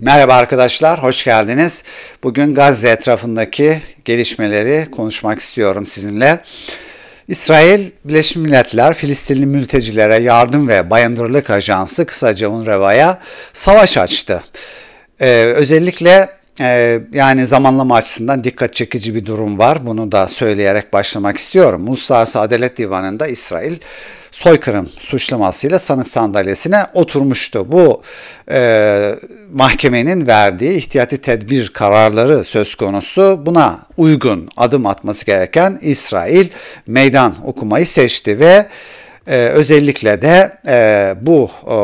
Merhaba arkadaşlar, hoş geldiniz. Bugün Gazze etrafındaki gelişmeleri konuşmak istiyorum sizinle. İsrail, Birleşmiş Milletler, Filistinli mültecilere yardım ve bayındırlık ajansı, kısaca UNRWA'ya savaş açtı. Ee, özellikle e, yani zamanlama açısından dikkat çekici bir durum var. Bunu da söyleyerek başlamak istiyorum. Uluslararası Adalet Divanı'nda İsrail soykırım suçlamasıyla sanık sandalyesine oturmuştu. Bu e, mahkemenin verdiği ihtiyati tedbir kararları söz konusu. Buna uygun adım atması gereken İsrail meydan okumayı seçti ve ee, özellikle de e, bu e,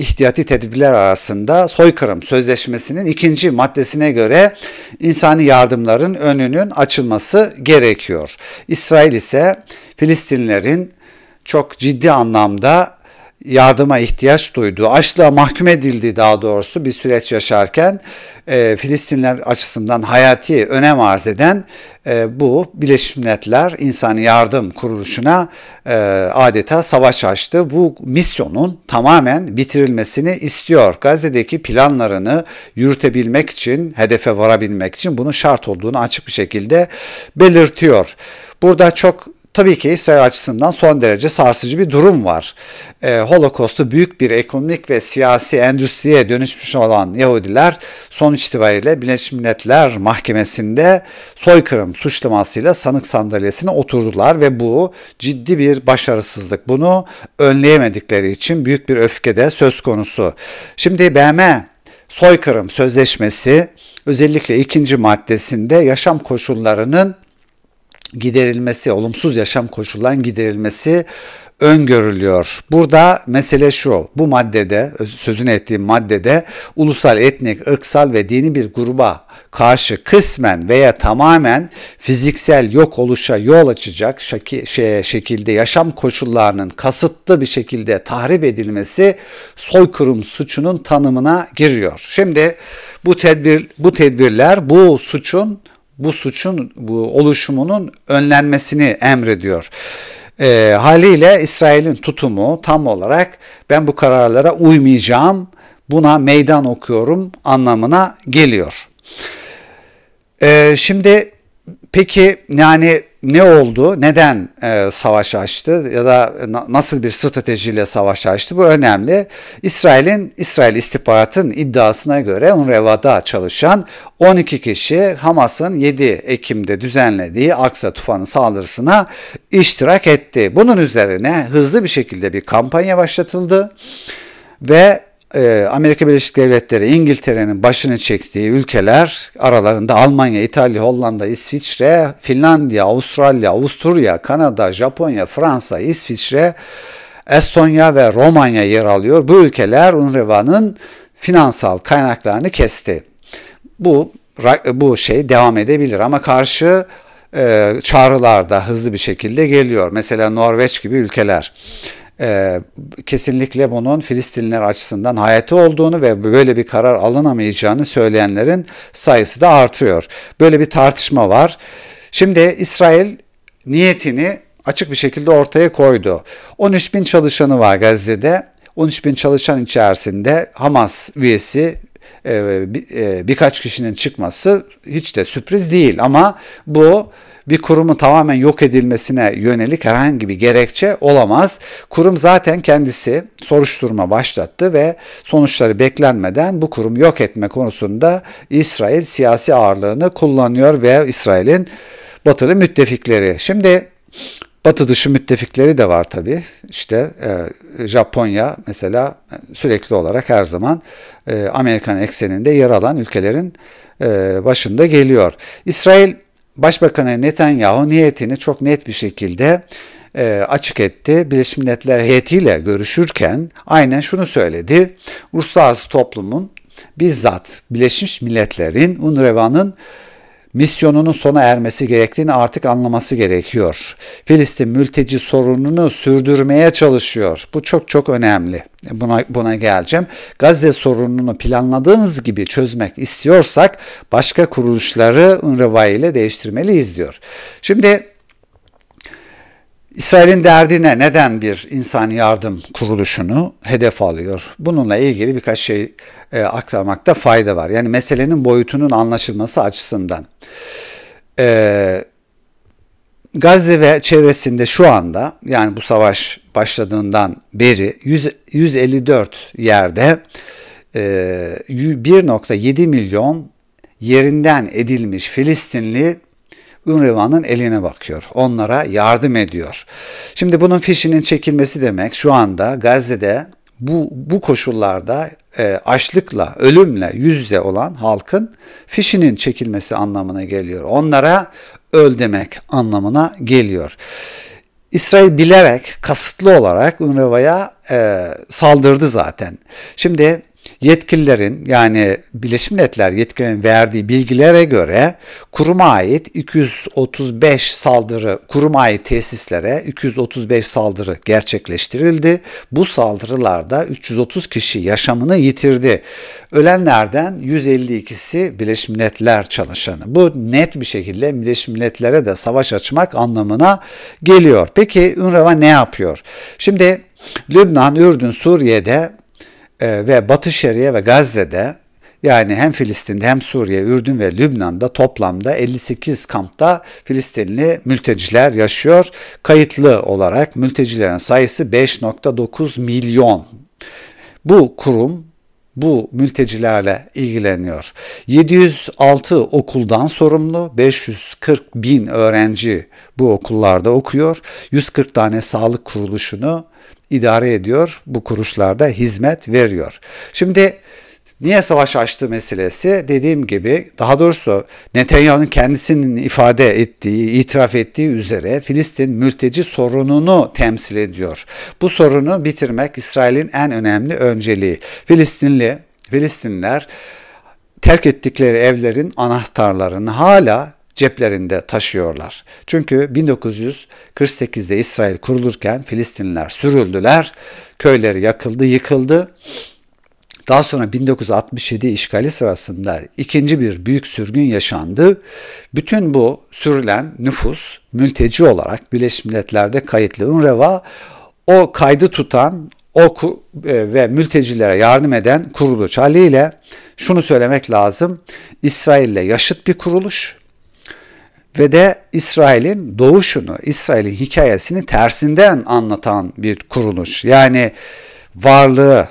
ihtiyati tedbirler arasında soykırım sözleşmesinin ikinci maddesine göre insani yardımların önünün açılması gerekiyor. İsrail ise Filistinlerin çok ciddi anlamda yardıma ihtiyaç duydu. Açlığa mahkum edildi daha doğrusu bir süreç yaşarken e, Filistinler açısından hayati önem arz eden e, bu Birleşmiş Milletler İnsan Yardım Kuruluşu'na e, adeta savaş açtı. Bu misyonun tamamen bitirilmesini istiyor. Gazze'deki planlarını yürütebilmek için, hedefe varabilmek için bunun şart olduğunu açık bir şekilde belirtiyor. Burada çok tabii ki İsrail açısından son derece sarsıcı bir durum var. E, Holocaust'u büyük bir ekonomik ve siyasi endüstriye dönüşmüş olan Yahudiler son itibariyle Birleşmiş Milletler Mahkemesi'nde soykırım suçlamasıyla sanık sandalyesine oturdular ve bu ciddi bir başarısızlık. Bunu önleyemedikleri için büyük bir öfke de söz konusu. Şimdi BM soykırım sözleşmesi özellikle ikinci maddesinde yaşam koşullarının giderilmesi, olumsuz yaşam koşullarının giderilmesi öngörülüyor. Burada mesele şu, bu maddede, sözünü ettiğim maddede ulusal, etnik, ırksal ve dini bir gruba karşı kısmen veya tamamen fiziksel yok oluşa yol açacak şaki, şey, şekilde yaşam koşullarının kasıtlı bir şekilde tahrip edilmesi soykırım suçunun tanımına giriyor. Şimdi bu tedbir bu tedbirler bu suçun bu suçun bu oluşumunun önlenmesini emrediyor. E, haliyle İsrail'in tutumu tam olarak ben bu kararlara uymayacağım, buna meydan okuyorum anlamına geliyor. E, şimdi Peki yani ne oldu? Neden e, savaş açtı ya da e, na, nasıl bir stratejiyle savaş açtı? Bu önemli. İsrail'in İsrail istihbaratın iddiasına göre Unreva'da çalışan 12 kişi Hamas'ın 7 Ekim'de düzenlediği Aksa tufanı saldırısına iştirak etti. Bunun üzerine hızlı bir şekilde bir kampanya başlatıldı ve e, Amerika Birleşik Devletleri, İngiltere'nin başını çektiği ülkeler aralarında Almanya, İtalya, Hollanda, İsviçre, Finlandiya, Avustralya, Avusturya, Kanada, Japonya, Fransa, İsviçre, Estonya ve Romanya yer alıyor. Bu ülkeler UNRWA'nın finansal kaynaklarını kesti. Bu bu şey devam edebilir ama karşı e, çağrılar da hızlı bir şekilde geliyor. Mesela Norveç gibi ülkeler e, kesinlikle bunun Filistinler açısından hayati olduğunu ve böyle bir karar alınamayacağını söyleyenlerin sayısı da artıyor. Böyle bir tartışma var. Şimdi İsrail niyetini açık bir şekilde ortaya koydu. 13 bin çalışanı var Gazze'de. 13 bin çalışan içerisinde Hamas üyesi e, e, birkaç kişinin çıkması hiç de sürpriz değil ama bu bir kurumun tamamen yok edilmesine yönelik herhangi bir gerekçe olamaz. Kurum zaten kendisi soruşturma başlattı ve sonuçları beklenmeden bu kurum yok etme konusunda İsrail siyasi ağırlığını kullanıyor ve İsrail'in batılı müttefikleri. Şimdi Batı dışı müttefikleri de var tabi. İşte e, Japonya mesela sürekli olarak her zaman e, Amerikan ekseninde yer alan ülkelerin e, başında geliyor. İsrail Başbakanı Netanyahu niyetini çok net bir şekilde e, açık etti. Birleşmiş Milletler heyetiyle görüşürken aynen şunu söyledi. Uluslararası toplumun bizzat Birleşmiş Milletler'in UNRWA'nın misyonunun sona ermesi gerektiğini artık anlaması gerekiyor. Filistin mülteci sorununu sürdürmeye çalışıyor. Bu çok çok önemli. Buna, buna geleceğim. Gazze sorununu planladığımız gibi çözmek istiyorsak başka kuruluşları UNRWA ile değiştirmeliyiz diyor. Şimdi İsrail'in derdine neden bir insan yardım kuruluşunu hedef alıyor? Bununla ilgili birkaç şey e, aktarmakta fayda var. Yani meselenin boyutunun anlaşılması açısından. E, Gazze ve çevresinde şu anda yani bu savaş başladığından beri 100, 154 yerde e, 1.7 milyon yerinden edilmiş Filistinli Unrevan'ın eline bakıyor. Onlara yardım ediyor. Şimdi bunun fişinin çekilmesi demek şu anda Gazze'de bu, bu koşullarda e, açlıkla, ölümle yüz yüze olan halkın fişinin çekilmesi anlamına geliyor. Onlara öl demek anlamına geliyor. İsrail bilerek, kasıtlı olarak UNRWA'ya e, saldırdı zaten. Şimdi yetkililerin yani Birleşmiş Milletler yetkililerin verdiği bilgilere göre kuruma ait 235 saldırı, kuruma ait tesislere 235 saldırı gerçekleştirildi. Bu saldırılarda 330 kişi yaşamını yitirdi. Ölenlerden 152'si Birleşmiş Milletler çalışanı. Bu net bir şekilde Birleşmiş Milletler'e de savaş açmak anlamına geliyor. Peki UNRWA ne yapıyor? Şimdi Lübnan, Ürdün, Suriye'de e, ve Batı Şeria ve Gazze'de yani hem Filistin'de hem Suriye, Ürdün ve Lübnan'da toplamda 58 kampta Filistinli mülteciler yaşıyor. Kayıtlı olarak mültecilerin sayısı 5.9 milyon. Bu kurum bu mültecilerle ilgileniyor. 706 okuldan sorumlu, 540 bin öğrenci bu okullarda okuyor. 140 tane sağlık kuruluşunu idare ediyor, bu kuruşlarda hizmet veriyor. Şimdi niye savaş açtı meselesi dediğim gibi daha doğrusu Netanyahu'nun kendisinin ifade ettiği, itiraf ettiği üzere Filistin mülteci sorununu temsil ediyor. Bu sorunu bitirmek İsrail'in en önemli önceliği. Filistinli, Filistinler terk ettikleri evlerin anahtarlarını hala ceplerinde taşıyorlar. Çünkü 1948'de İsrail kurulurken Filistinler sürüldüler, köyleri yakıldı, yıkıldı. Daha sonra 1967 işgali sırasında ikinci bir büyük sürgün yaşandı. Bütün bu sürülen nüfus mülteci olarak Birleşmiş Milletler'de kayıtlı UNRWA o kaydı tutan o e, ve mültecilere yardım eden kuruluş haliyle şunu söylemek lazım. İsrail'le yaşıt bir kuruluş ve de İsrail'in doğuşunu, İsrail'in hikayesini tersinden anlatan bir kuruluş. Yani varlığı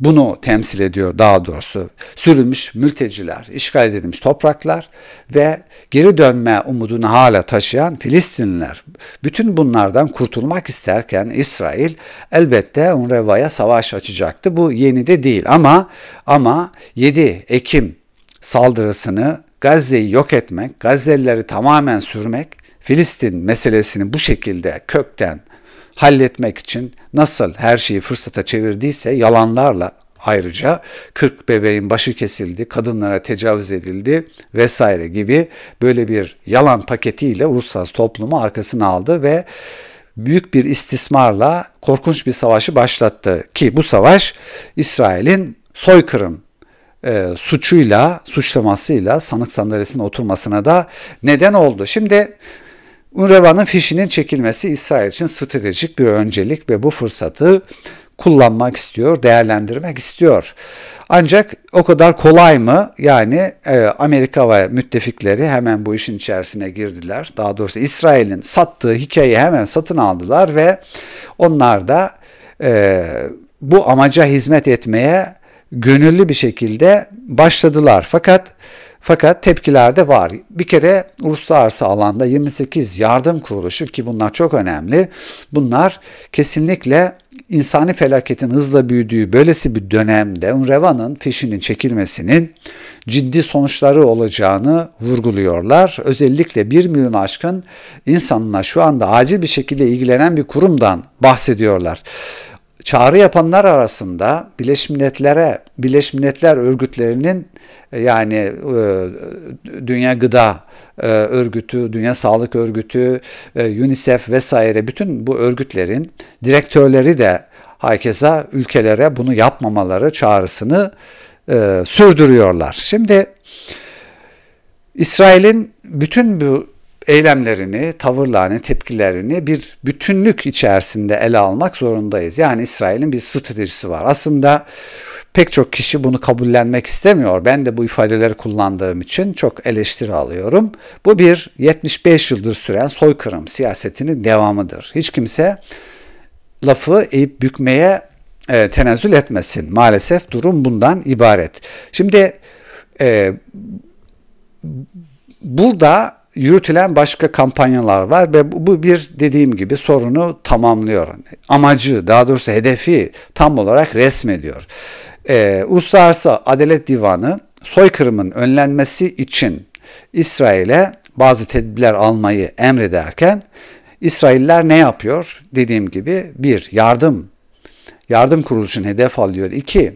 bunu temsil ediyor daha doğrusu. Sürülmüş mülteciler, işgal edilmiş topraklar ve geri dönme umudunu hala taşıyan Filistinliler. Bütün bunlardan kurtulmak isterken İsrail elbette Unreva'ya savaş açacaktı. Bu yeni de değil ama ama 7 Ekim saldırısını Gazze'yi yok etmek, Gazze'lileri tamamen sürmek, Filistin meselesini bu şekilde kökten halletmek için nasıl her şeyi fırsata çevirdiyse yalanlarla ayrıca 40 bebeğin başı kesildi, kadınlara tecavüz edildi vesaire gibi böyle bir yalan paketiyle uluslararası toplumu arkasına aldı ve büyük bir istismarla korkunç bir savaşı başlattı ki bu savaş İsrail'in soykırım e, suçuyla, suçlamasıyla sanık sandalyesine oturmasına da neden oldu. Şimdi Unrevan'ın fişinin çekilmesi İsrail için stratejik bir öncelik ve bu fırsatı kullanmak istiyor, değerlendirmek istiyor. Ancak o kadar kolay mı? Yani e, Amerika ve müttefikleri hemen bu işin içerisine girdiler. Daha doğrusu İsrail'in sattığı hikayeyi hemen satın aldılar ve onlar da e, bu amaca hizmet etmeye gönüllü bir şekilde başladılar. Fakat fakat tepkiler de var. Bir kere uluslararası alanda 28 yardım kuruluşu ki bunlar çok önemli. Bunlar kesinlikle insani felaketin hızla büyüdüğü böylesi bir dönemde Unrevan'ın fişinin çekilmesinin ciddi sonuçları olacağını vurguluyorlar. Özellikle 1 milyon aşkın insanla şu anda acil bir şekilde ilgilenen bir kurumdan bahsediyorlar çağrı yapanlar arasında Birleşmiş Milletler'e, Birleşmiş Milletler örgütlerinin e, yani e, Dünya Gıda e, Örgütü, Dünya Sağlık Örgütü, e, UNICEF vesaire bütün bu örgütlerin direktörleri de herkese ülkelere bunu yapmamaları çağrısını e, sürdürüyorlar. Şimdi İsrail'in bütün bu eylemlerini, tavırlarını, tepkilerini bir bütünlük içerisinde ele almak zorundayız. Yani İsrail'in bir stratejisi var. Aslında pek çok kişi bunu kabullenmek istemiyor. Ben de bu ifadeleri kullandığım için çok eleştiri alıyorum. Bu bir 75 yıldır süren soykırım siyasetinin devamıdır. Hiç kimse lafı eğip bükmeye e, tenezzül etmesin. Maalesef durum bundan ibaret. Şimdi e, burada yürütülen başka kampanyalar var ve bu bir dediğim gibi sorunu tamamlıyor. Amacı daha doğrusu hedefi tam olarak resmediyor. Ee, Uluslararası Adalet Divanı soykırımın önlenmesi için İsrail'e bazı tedbirler almayı emrederken İsrailler ne yapıyor? Dediğim gibi bir yardım yardım kuruluşunu hedef alıyor. İki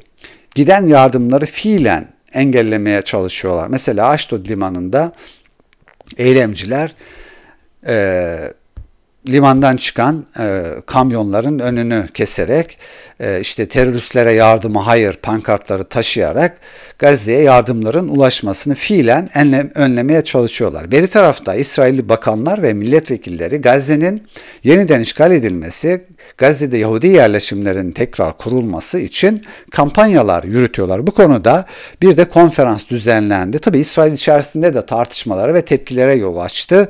giden yardımları fiilen engellemeye çalışıyorlar. Mesela Aşdod limanında eylemciler limandan çıkan e, kamyonların önünü keserek e, işte teröristlere yardıma hayır pankartları taşıyarak Gazze'ye yardımların ulaşmasını fiilen enlem, önlemeye çalışıyorlar. Beri tarafta İsrailli bakanlar ve milletvekilleri Gazze'nin yeniden işgal edilmesi, Gazze'de Yahudi yerleşimlerin tekrar kurulması için kampanyalar yürütüyorlar. Bu konuda bir de konferans düzenlendi. Tabi İsrail içerisinde de tartışmalara ve tepkilere yol açtı.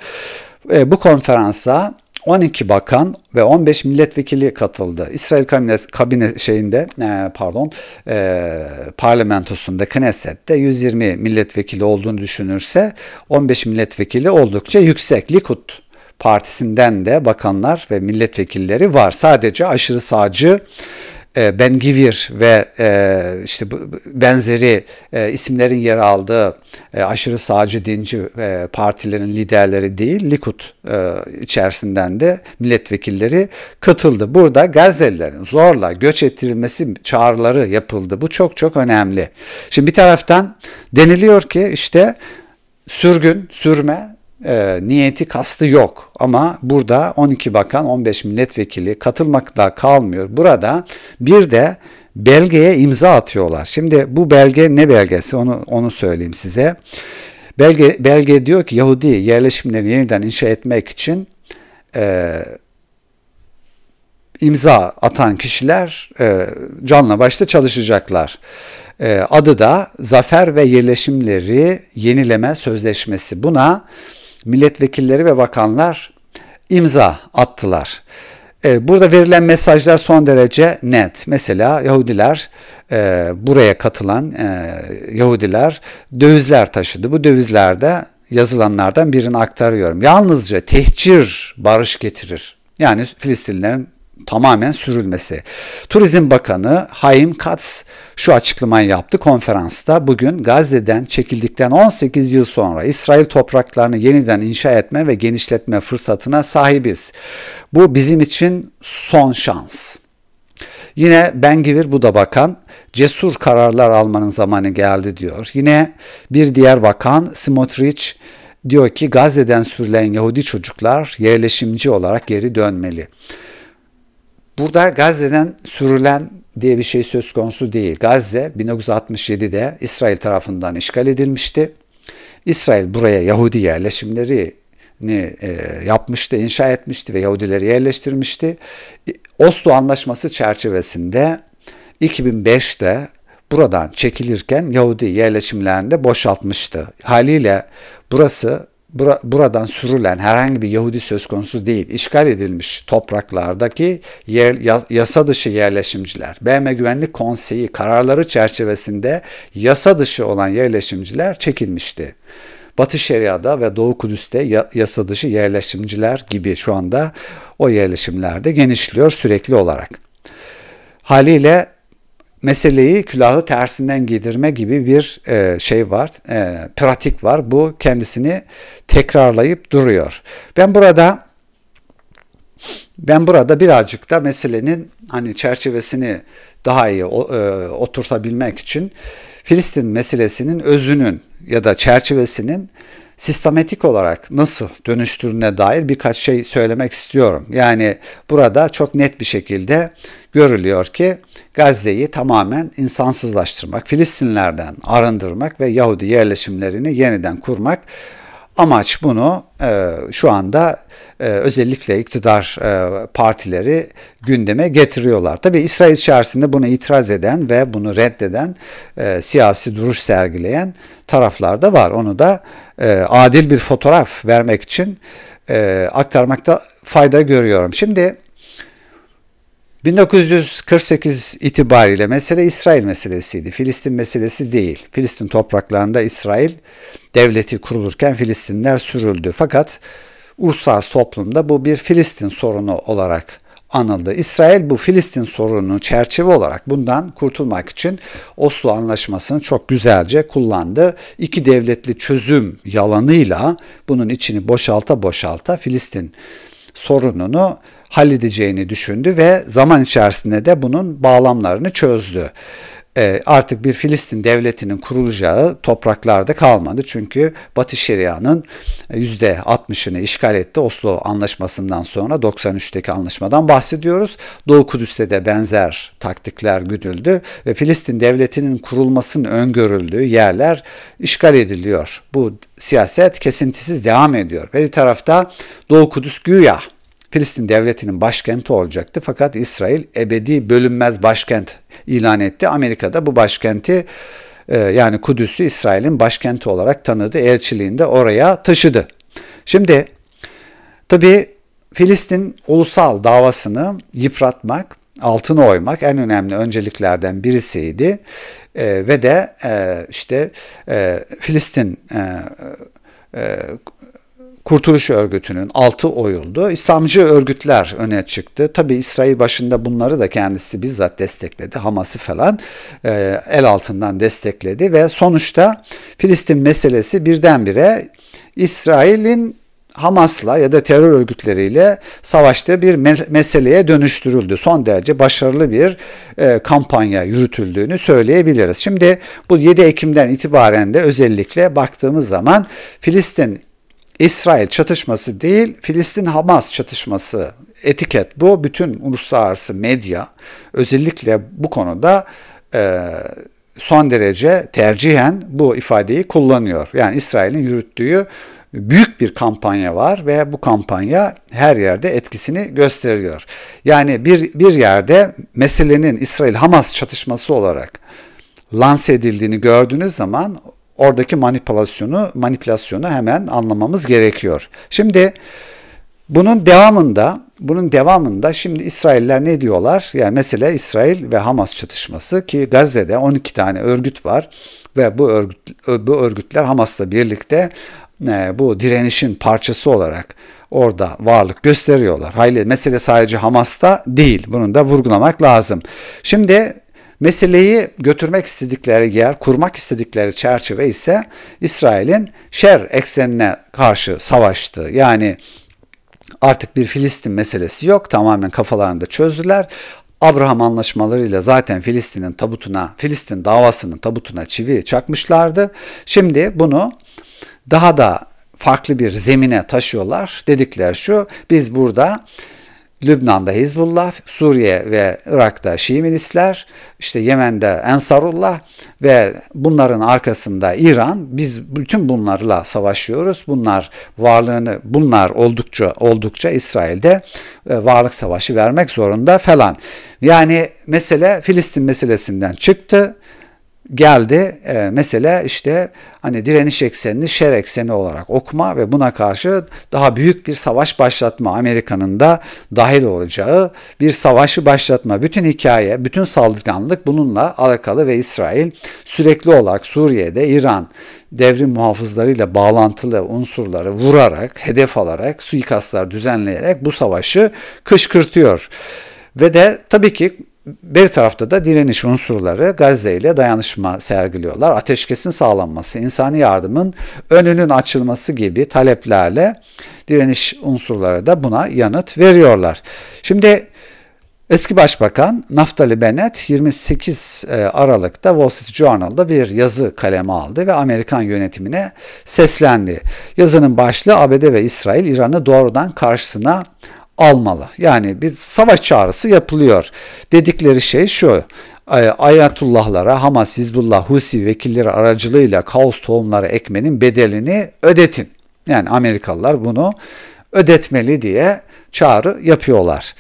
E, bu konferansa 12 bakan ve 15 milletvekili katıldı. İsrail kabinet kabine şeyinde e, pardon e, parlamentosunda Knesset'te 120 milletvekili olduğunu düşünürse 15 milletvekili oldukça yüksek. Likud partisinden de bakanlar ve milletvekilleri var. Sadece aşırı sağcı e, ben Givir ve e, işte benzeri e, isimlerin yer aldığı aşırı sağcı dinci partilerin liderleri değil Likud içerisinden de milletvekilleri katıldı. Burada Gazze'lilerin zorla göç ettirilmesi çağrıları yapıldı. Bu çok çok önemli. Şimdi bir taraftan deniliyor ki işte sürgün, sürme e, niyeti kastı yok ama burada 12 bakan 15 milletvekili katılmakla kalmıyor. Burada bir de belgeye imza atıyorlar. Şimdi bu belge ne belgesi onu onu söyleyeyim size. Belge belge diyor ki Yahudi yerleşimlerini yeniden inşa etmek için e, imza atan kişiler e, canla başta çalışacaklar. E, adı da Zafer ve Yerleşimleri Yenileme Sözleşmesi. Buna milletvekilleri ve bakanlar imza attılar. E, burada verilen mesajlar son derece net. Mesela Yahudiler e, buraya katılan e, Yahudiler dövizler taşıdı. Bu dövizlerde yazılanlardan birini aktarıyorum. Yalnızca tehcir barış getirir. Yani Filistinlilerin tamamen sürülmesi. Turizm Bakanı Haim Katz şu açıklamayı yaptı konferansta. Bugün Gazze'den çekildikten 18 yıl sonra İsrail topraklarını yeniden inşa etme ve genişletme fırsatına sahibiz. Bu bizim için son şans. Yine Ben Givir bu da bakan cesur kararlar almanın zamanı geldi diyor. Yine bir diğer bakan Smotrich diyor ki Gazze'den sürülen Yahudi çocuklar yerleşimci olarak geri dönmeli. Burada Gazze'den sürülen diye bir şey söz konusu değil. Gazze 1967'de İsrail tarafından işgal edilmişti. İsrail buraya Yahudi yerleşimleri e, yapmıştı, inşa etmişti ve Yahudileri yerleştirmişti. E, Oslo Anlaşması çerçevesinde 2005'te buradan çekilirken Yahudi yerleşimlerini de boşaltmıştı. Haliyle burası buradan sürülen herhangi bir Yahudi söz konusu değil. İşgal edilmiş topraklardaki yer, yasa dışı yerleşimciler, BM Güvenlik Konseyi kararları çerçevesinde yasa dışı olan yerleşimciler çekilmişti. Batı Şeria'da ve Doğu Kudüs'te yasa dışı yerleşimciler gibi şu anda o yerleşimlerde genişliyor sürekli olarak. Haliyle meseleyi külahı tersinden giydirme gibi bir e, şey var, e, pratik var. Bu kendisini tekrarlayıp duruyor. Ben burada ben burada birazcık da meselenin hani çerçevesini daha iyi e, oturtabilmek için Filistin meselesinin özünün ya da çerçevesinin sistematik olarak nasıl dönüştürüne dair birkaç şey söylemek istiyorum. Yani burada çok net bir şekilde görülüyor ki Gazze'yi tamamen insansızlaştırmak, Filistinlerden arındırmak ve Yahudi yerleşimlerini yeniden kurmak amaç bunu e, şu anda ee, özellikle iktidar e, partileri gündeme getiriyorlar. Tabi İsrail içerisinde buna itiraz eden ve bunu reddeden e, siyasi duruş sergileyen taraflar da var. Onu da e, adil bir fotoğraf vermek için aktarmakta fayda görüyorum. Şimdi 1948 itibariyle mesele İsrail meselesiydi. Filistin meselesi değil. Filistin topraklarında İsrail devleti kurulurken Filistinler sürüldü. Fakat uluslararası toplumda bu bir Filistin sorunu olarak anıldı. İsrail bu Filistin sorununu çerçeve olarak bundan kurtulmak için Oslo Anlaşması'nı çok güzelce kullandı. İki devletli çözüm yalanıyla bunun içini boşalta boşalta Filistin sorununu halledeceğini düşündü ve zaman içerisinde de bunun bağlamlarını çözdü. E, artık bir Filistin devletinin kurulacağı topraklarda kalmadı. Çünkü Batı Şeria'nın %60'ını işgal etti Oslo Anlaşması'ndan sonra 93'teki anlaşmadan bahsediyoruz. Doğu Kudüs'te de benzer taktikler güdüldü ve Filistin devletinin kurulmasının öngörüldüğü yerler işgal ediliyor. Bu siyaset kesintisiz devam ediyor. bir tarafta Doğu Kudüs güya Filistin devletinin başkenti olacaktı fakat İsrail ebedi bölünmez başkent ilan etti. Amerika'da bu başkenti e, yani Kudüs'ü İsrail'in başkenti olarak tanıdı. Elçiliğinde oraya taşıdı. Şimdi tabii Filistin ulusal davasını yıpratmak, altına oymak en önemli önceliklerden birisiydi. E, ve de e, işte e, Filistin e, e, Kurtuluş Örgütü'nün altı oyuldu. İslamcı örgütler öne çıktı. Tabi İsrail başında bunları da kendisi bizzat destekledi. Hamas'ı falan e, el altından destekledi ve sonuçta Filistin meselesi birdenbire İsrail'in Hamas'la ya da terör örgütleriyle savaşta bir me- meseleye dönüştürüldü. Son derece başarılı bir e, kampanya yürütüldüğünü söyleyebiliriz. Şimdi bu 7 Ekim'den itibaren de özellikle baktığımız zaman Filistin İsrail çatışması değil, Filistin-Hamas çatışması etiket bu. Bütün uluslararası medya özellikle bu konuda e, son derece tercihen bu ifadeyi kullanıyor. Yani İsrail'in yürüttüğü büyük bir kampanya var ve bu kampanya her yerde etkisini gösteriyor. Yani bir, bir yerde meselenin İsrail-Hamas çatışması olarak lanse edildiğini gördüğünüz zaman oradaki manipülasyonu manipülasyonu hemen anlamamız gerekiyor. Şimdi bunun devamında bunun devamında şimdi İsrailler ne diyorlar? Yani mesela İsrail ve Hamas çatışması ki Gazze'de 12 tane örgüt var ve bu örgüt, bu örgütler Hamas'la birlikte e, bu direnişin parçası olarak orada varlık gösteriyorlar. Hayli mesele sadece Hamas'ta değil. Bunu da vurgulamak lazım. Şimdi Meseleyi götürmek istedikleri yer, kurmak istedikleri çerçeve ise İsrail'in şer eksenine karşı savaştı. Yani artık bir Filistin meselesi yok. Tamamen kafalarında çözdüler. Abraham anlaşmalarıyla zaten Filistin'in tabutuna, Filistin davasının tabutuna çivi çakmışlardı. Şimdi bunu daha da farklı bir zemine taşıyorlar. Dedikler şu, biz burada Lübnan'da Hizbullah, Suriye ve Irak'ta Şii milisler, işte Yemen'de Ensarullah ve bunların arkasında İran. Biz bütün bunlarla savaşıyoruz. Bunlar varlığını, bunlar oldukça oldukça İsrail'de e, varlık savaşı vermek zorunda falan. Yani mesele Filistin meselesinden çıktı geldi e, mesele işte hani direniş eksenini şer ekseni olarak okuma ve buna karşı daha büyük bir savaş başlatma Amerika'nın da dahil olacağı bir savaşı başlatma. Bütün hikaye, bütün saldırganlık bununla alakalı ve İsrail sürekli olarak Suriye'de İran devrim muhafızlarıyla bağlantılı unsurları vurarak, hedef alarak, suikastlar düzenleyerek bu savaşı kışkırtıyor. Ve de tabii ki bir tarafta da direniş unsurları Gazze ile dayanışma sergiliyorlar. Ateşkesin sağlanması, insani yardımın önünün açılması gibi taleplerle direniş unsurları da buna yanıt veriyorlar. Şimdi eski başbakan Naftali Bennett 28 e, Aralık'ta Wall Street Journal'da bir yazı kaleme aldı ve Amerikan yönetimine seslendi. Yazının başlığı ABD ve İsrail İran'ı doğrudan karşısına almalı. Yani bir savaş çağrısı yapılıyor. Dedikleri şey şu. E, Ayatullahlara, Hamas, Hizbullah, Husi vekilleri aracılığıyla kaos tohumları ekmenin bedelini ödetin. Yani Amerikalılar bunu ödetmeli diye çağrı yapıyorlar.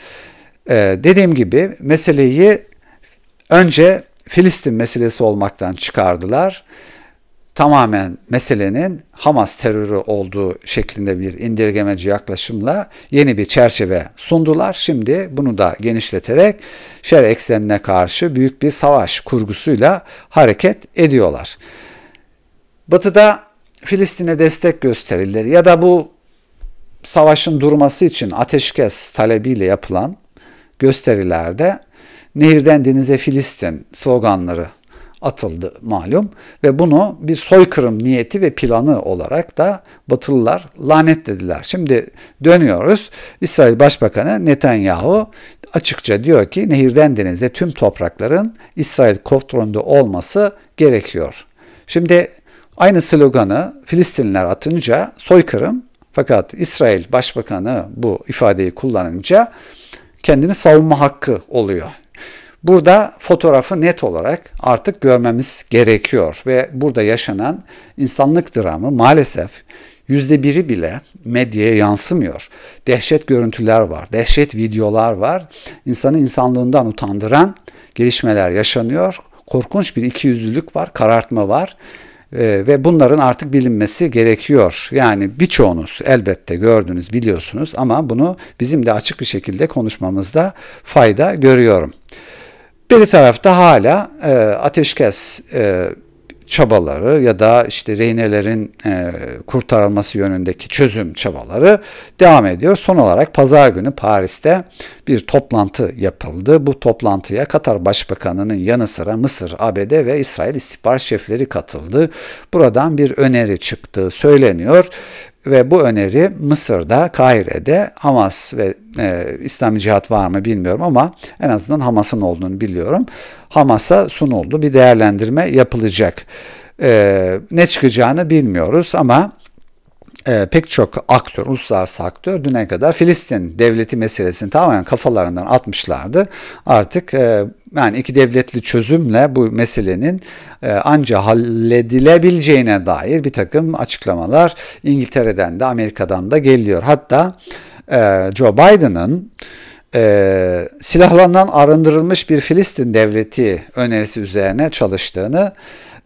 Ee, dediğim gibi meseleyi önce Filistin meselesi olmaktan çıkardılar tamamen meselenin Hamas terörü olduğu şeklinde bir indirgemeci yaklaşımla yeni bir çerçeve sundular. Şimdi bunu da genişleterek şer eksenine karşı büyük bir savaş kurgusuyla hareket ediyorlar. Batı'da Filistin'e destek gösterilir ya da bu savaşın durması için ateşkes talebiyle yapılan gösterilerde nehirden denize Filistin sloganları atıldı malum ve bunu bir soykırım niyeti ve planı olarak da Batılılar lanet dediler. Şimdi dönüyoruz. İsrail Başbakanı Netanyahu açıkça diyor ki nehirden denize tüm toprakların İsrail kontrolünde olması gerekiyor. Şimdi aynı sloganı Filistinler atınca soykırım fakat İsrail Başbakanı bu ifadeyi kullanınca kendini savunma hakkı oluyor. Burada fotoğrafı net olarak artık görmemiz gerekiyor ve burada yaşanan insanlık dramı maalesef yüzde biri bile medyaya yansımıyor. Dehşet görüntüler var, dehşet videolar var. İnsanı insanlığından utandıran gelişmeler yaşanıyor. Korkunç bir ikiyüzlülük var, karartma var e, ve bunların artık bilinmesi gerekiyor. Yani birçoğunuz elbette gördünüz, biliyorsunuz ama bunu bizim de açık bir şekilde konuşmamızda fayda görüyorum. Beri tarafta hala e, ateşkes e, çabaları ya da işte rehinelerin e, kurtarılması yönündeki çözüm çabaları devam ediyor. Son olarak pazar günü Paris'te bir toplantı yapıldı. Bu toplantıya Katar Başbakanı'nın yanı sıra Mısır, ABD ve İsrail istihbarat şefleri katıldı. Buradan bir öneri çıktığı söyleniyor ve bu öneri Mısır'da, Kahire'de Hamas ve e, İslami Cihat var mı bilmiyorum ama en azından Hamas'ın olduğunu biliyorum. Hamas'a sunuldu. Bir değerlendirme yapılacak. E, ne çıkacağını bilmiyoruz ama e, pek çok aktör, uluslararası aktör düne kadar Filistin devleti meselesini tamamen kafalarından atmışlardı. Artık e, yani iki devletli çözümle bu meselenin e, anca halledilebileceğine dair bir takım açıklamalar İngiltere'den de Amerika'dan da geliyor. Hatta e, Joe Biden'ın e, silahlarından arındırılmış bir Filistin devleti önerisi üzerine çalıştığını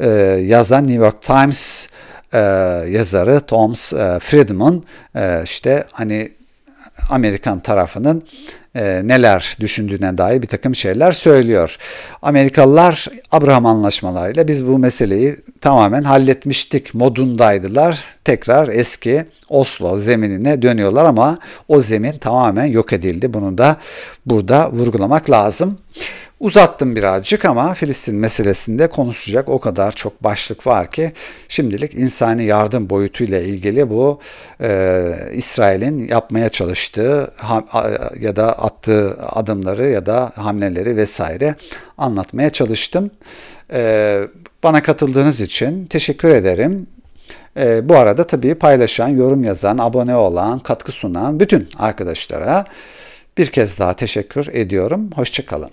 e, yazan New York Times e, yazarı Thomas e, Friedman e, işte hani Amerikan tarafının e, neler düşündüğüne dair bir takım şeyler söylüyor. Amerikalılar Abraham anlaşmalarıyla biz bu meseleyi tamamen halletmiştik modundaydılar. Tekrar eski Oslo zeminine dönüyorlar ama o zemin tamamen yok edildi. Bunu da burada vurgulamak lazım. Uzattım birazcık ama Filistin meselesinde konuşacak o kadar çok başlık var ki şimdilik insani yardım boyutuyla ilgili bu e, İsrail'in yapmaya çalıştığı ha, ya da attığı adımları ya da hamleleri vesaire anlatmaya çalıştım. E, bana katıldığınız için teşekkür ederim. E, bu arada tabii paylaşan, yorum yazan, abone olan, katkı sunan bütün arkadaşlara bir kez daha teşekkür ediyorum. Hoşçakalın.